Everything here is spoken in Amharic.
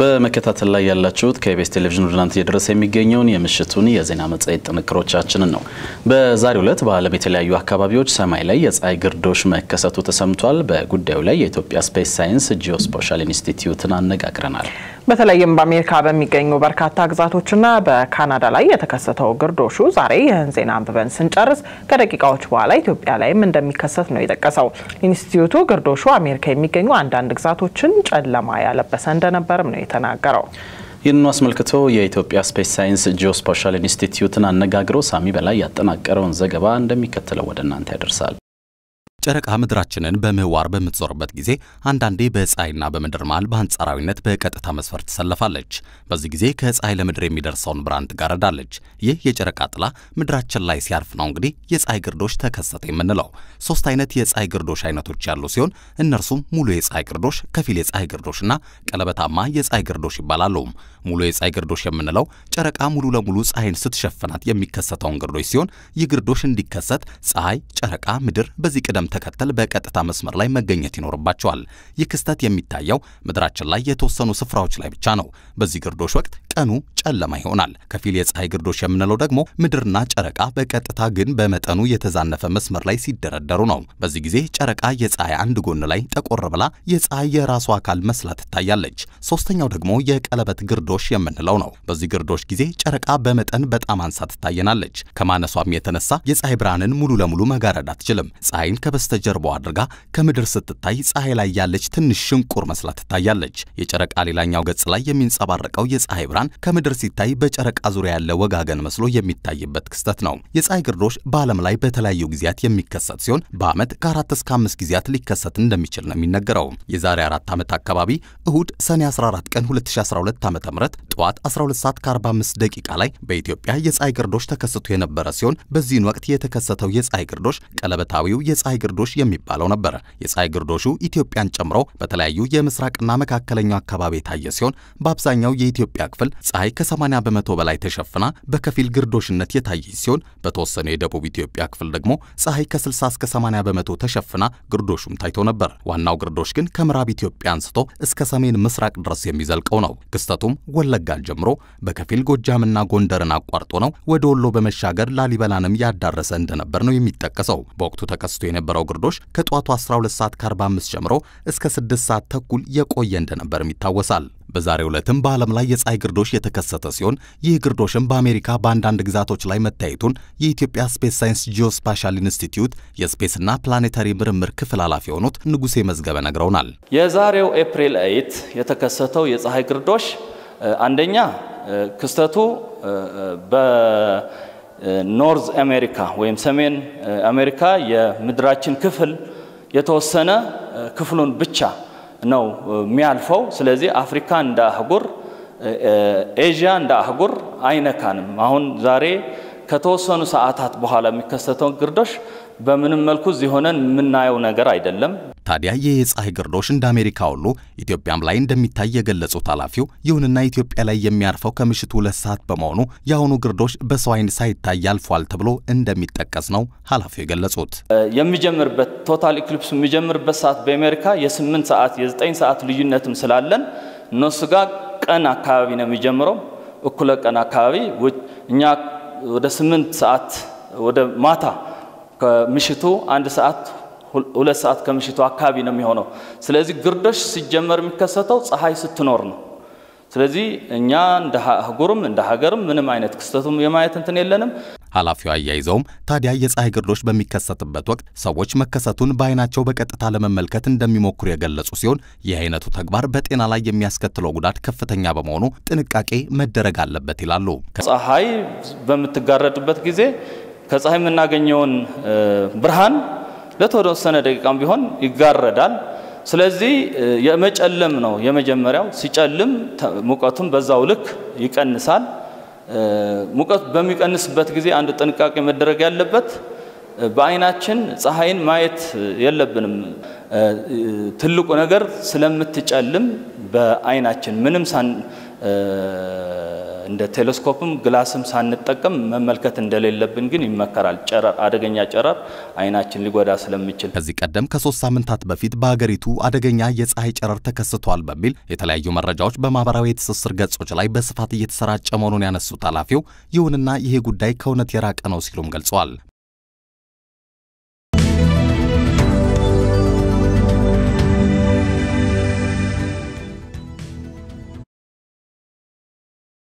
በመከታተል ላይ ያላችሁት ከኢቢኤስ ቴሌቪዥን ወደ እናንተ እየደረሰ የሚገኘውን የምሽቱን የዜና መጽሔት ጥንቅሮቻችንን ነው። በዛሬው ዕለት በዓለም የተለያዩ አካባቢዎች ሰማይ ላይ የፀሐይ ግርዶሽ መከሰቱ ተሰምቷል። በጉዳዩ ላይ የኢትዮጵያ ስፔስ ሳይንስ ጂኦስፓሻል ኢንስቲትዩትን አነጋግረናል። በተለይም በአሜሪካ በሚገኙ በርካታ ግዛቶችና በካናዳ ላይ የተከሰተው ግርዶሹ ዛሬ ይህን ዜና አንብበን ስንጨርስ ከደቂቃዎች በኋላ ኢትዮጵያ ላይም እንደሚከሰት ነው የጠቀሰው። ኢንስቲትዩቱ ግርዶሹ አሜሪካ የሚገኙ አንዳንድ ግዛቶችን ጨለማ ያለበሰ እንደነበርም ነው የተናገረው። ይህንኑ አስመልክቶ የኢትዮጵያ ስፔስ ሳይንስ ጂኦስፓሻል ኢንስቲትዩትን አነጋግሮ ሳሚ በላይ ያጠናቀረውን ዘገባ እንደሚከተለው ወደ እናንተ ያደርሳል። ጨረቃ ምድራችንን በምህዋር በምትዞርበት ጊዜ አንዳንዴ በፀሐይና በምድር መሃል በአንጻራዊነት በቀጥታ መስፈር ትሰለፋለች። በዚህ ጊዜ ከፀሐይ ለምድር የሚደርሰውን ብርሃን ትጋረዳለች። ይህ የጨረቃ ጥላ ምድራችን ላይ ሲያርፍ ነው እንግዲህ የፀሐይ ግርዶሽ ተከሰተ የምንለው። ሶስት አይነት የፀሐይ ግርዶሽ አይነቶች ያሉ ሲሆን እነርሱም ሙሉ የፀሐይ ግርዶሽ፣ ከፊል የፀሐይ ግርዶሽና ቀለበታማ የፀሐይ ግርዶሽ ይባላሉ። ሙሉ የፀሐይ ግርዶሽ የምንለው ጨረቃ ሙሉ ለሙሉ ፀሐይን ስትሸፍናት የሚከሰተውን ግርዶሽ ሲሆን ይህ ግርዶሽ እንዲከሰት ፀሐይ፣ ጨረቃ፣ ምድር በዚህ ቅደም ተከተል በቀጥታ መስመር ላይ መገኘት ይኖርባቸዋል። ይህ ክስተት የሚታየው ምድራችን ላይ የተወሰኑ ስፍራዎች ላይ ብቻ ነው። በዚህ ግርዶሽ ወቅት ቀኑ ጨለማ ይሆናል። ከፊል የፀሐይ ግርዶሽ የምንለው ደግሞ ምድርና ጨረቃ በቀጥታ ግን በመጠኑ የተዛነፈ መስመር ላይ ሲደረደሩ ነው። በዚህ ጊዜ ጨረቃ የፀሐይ አንድ ጎን ላይ ጠቆር ብላ የፀሐይ የራሱ አካል መስላ ትታያለች። ሶስተኛው ደግሞ የቀለበት ግርዶሽ የምንለው ነው። በዚህ ግርዶሽ ጊዜ ጨረቃ በመጠን በጣም አንሳ ትታየናለች። ከማነሷም የተነሳ የፀሐይ ብርሃንን ሙሉ ለሙሉ መጋረድ አትችልም። ፀሐይን ከበ በስተጀርባው አድርጋ ከምድር ስትታይ ፀሐይ ላይ ያለች ትንሽ ሽንቁር መስላ ትታያለች። የጨረቃ ሌላኛው ገጽ ላይ የሚንጸባረቀው የፀሐይ ብርሃን ከምድር ሲታይ በጨረቃ ዙሪያ ያለ ወጋገን መስሎ የሚታይበት ክስተት ነው። የፀሐይ ግርዶሽ በዓለም ላይ በተለያዩ ጊዜያት የሚከሰት ሲሆን በዓመት ከአራት እስከ አምስት ጊዜያት ሊከሰት እንደሚችል ነው የሚነገረው። የዛሬ አራት ዓመት አካባቢ እሁድ ሰኔ 14 ቀን 2012 ም ጠዋት 12 ሰዓት ከ45 ደቂቃ ላይ በኢትዮጵያ የፀሐይ ግርዶሽ ተከስቶ የነበረ ሲሆን በዚህን ወቅት የተከሰተው የፀሐይ ግርዶሽ ቀለበታዊው የፀሐይ ግርዶሽ ግርዶሽ የሚባለው ነበር። የፀሐይ ግርዶሹ ኢትዮጵያን ጨምሮ በተለያዩ የምስራቅና መካከለኛው አካባቢ የታየ ሲሆን በአብዛኛው የኢትዮጵያ ክፍል ፀሐይ ከ80 በመቶ በላይ ተሸፍና በከፊል ግርዶሽነት የታየች ሲሆን በተወሰነ የደቡብ ኢትዮጵያ ክፍል ደግሞ ፀሐይ ከ60 እስከ 80 በመቶ ተሸፍና ግርዶሹም ታይቶ ነበር። ዋናው ግርዶሽ ግን ከምዕራብ ኢትዮጵያ አንስቶ እስከ ሰሜን ምስራቅ ድረስ የሚዘልቀው ነው። ክስተቱም ወለጋን ጀምሮ በከፊል ጎጃምና ጎንደርን አቋርጦ ነው ወደ ወሎ በመሻገር ላሊበላንም ያዳረሰ እንደነበር ነው የሚጠቀሰው። በወቅቱ ተከስቶ የነበረው የመጣው ግርዶሽ ከጠዋቱ 12 ሰዓት ከ45 ጀምሮ እስከ 6 ሰዓት ተኩል የቆየ እንደነበርም ይታወሳል። በዛሬ ዕለትም በዓለም ላይ የፀሐይ ግርዶሽ የተከሰተ ሲሆን ይህ ግርዶሽም በአሜሪካ በአንዳንድ ግዛቶች ላይ መታየቱን የኢትዮጵያ ስፔስ ሳይንስ ጂኦስፓሻል ኢንስቲትዩት የስፔስና ፕላኔታሪ ምርምር ክፍል ኃላፊ የሆኑት ንጉሴ መዝገበ ነግረውናል። የዛሬው ኤፕሪል 8 የተከሰተው የፀሐይ ግርዶሽ አንደኛ ክስተቱ ኖርዝ አሜሪካ ወይም ሰሜን አሜሪካ የምድራችን ክፍል የተወሰነ ክፍሉን ብቻ ነው የሚያልፈው። ስለዚህ አፍሪካ እንደ አህጉር፣ ኤዥያ እንደ አህጉር አይነካንም። አሁን ዛሬ ከተወሰኑ ሰዓታት በኋላ የሚከሰተውን ግርዶሽ በምንም መልኩ እዚህ ሆነን የምናየው ነገር አይደለም። ታዲያ ይህ የፀሐይ ግርዶሽ እንደ አሜሪካ ሁሉ ኢትዮጵያም ላይ እንደሚታይ የገለጹት ኃላፊው፣ ይሁንና ኢትዮጵያ ላይ የሚያርፈው ከምሽቱ ሁለት ሰዓት በመሆኑ የአሁኑ ግርዶሽ በሰው አይን ሳይታይ አልፏል ተብሎ እንደሚጠቀስ ነው ኃላፊው የገለጹት። የሚጀምርበት ቶታል ኢክሊፕስ የሚጀምርበት ሰዓት በአሜሪካ የ8 ሰዓት የዘጠኝ 9 ሰዓት ልዩነትም ስላለን እነሱ ጋር ቀን አካባቢ ነው የሚጀምረው፣ እኩለ ቀን አካባቢ እኛ ወደ 8 ሰዓት ወደ ማታ ከምሽቱ አንድ ሰዓት ሁለት ሰዓት ከምሽቱ አካባቢ ነው የሚሆነው። ስለዚህ ግርዶሽ ሲጀመር የሚከሰተው ፀሐይ ስትኖር ነው። ስለዚህ እኛ እንደ አህጉርም እንደ ሀገርም ምንም አይነት ክስተቱም የማየት እንትን የለንም። ኃላፊው አያይዘውም ታዲያ የፀሐይ ግርዶሽ በሚከሰትበት ወቅት ሰዎች መከሰቱን በአይናቸው በቀጥታ ለመመልከት እንደሚሞክሩ የገለጹ ሲሆን ይህ አይነቱ ተግባር በጤና ላይ የሚያስከትለው ጉዳት ከፍተኛ በመሆኑ ጥንቃቄ መደረግ አለበት ይላሉ። ፀሐይ በምትጋረድበት ጊዜ ከፀሐይ የምናገኘውን ብርሃን ለተወሰነ ደቂቃም ቢሆን ይጋረዳል። ስለዚህ የመጨለም ነው የመጀመሪያው። ሲጨልም ሙቀቱን በዛው ልክ ይቀንሳል። ሙቀት በሚቀንስበት ጊዜ አንድ ጥንቃቄ መደረግ ያለበት በአይናችን ፀሐይን ማየት የለብንም። ትልቁ ነገር ስለምትጨልም በአይናችን ምንም ሳን እንደ ቴሌስኮፕም ግላስም ሳንጠቀም መመልከት እንደሌለብን ግን ይመከራል። ጨረር፣ አደገኛ ጨረር አይናችን ሊጎዳ ስለሚችል። ከዚህ ቀደም ከሶስት ሳምንታት በፊት በሀገሪቱ አደገኛ የፀሐይ ጨረር ተከስቷል በሚል የተለያዩ መረጃዎች በማህበራዊ የትስስር ገጾች ላይ በስፋት እየተሰራጨ መሆኑን ያነሱት ኃላፊው፣ ይሁንና ይሄ ጉዳይ ከእውነት የራቀ ነው ሲሉም ገልጸዋል።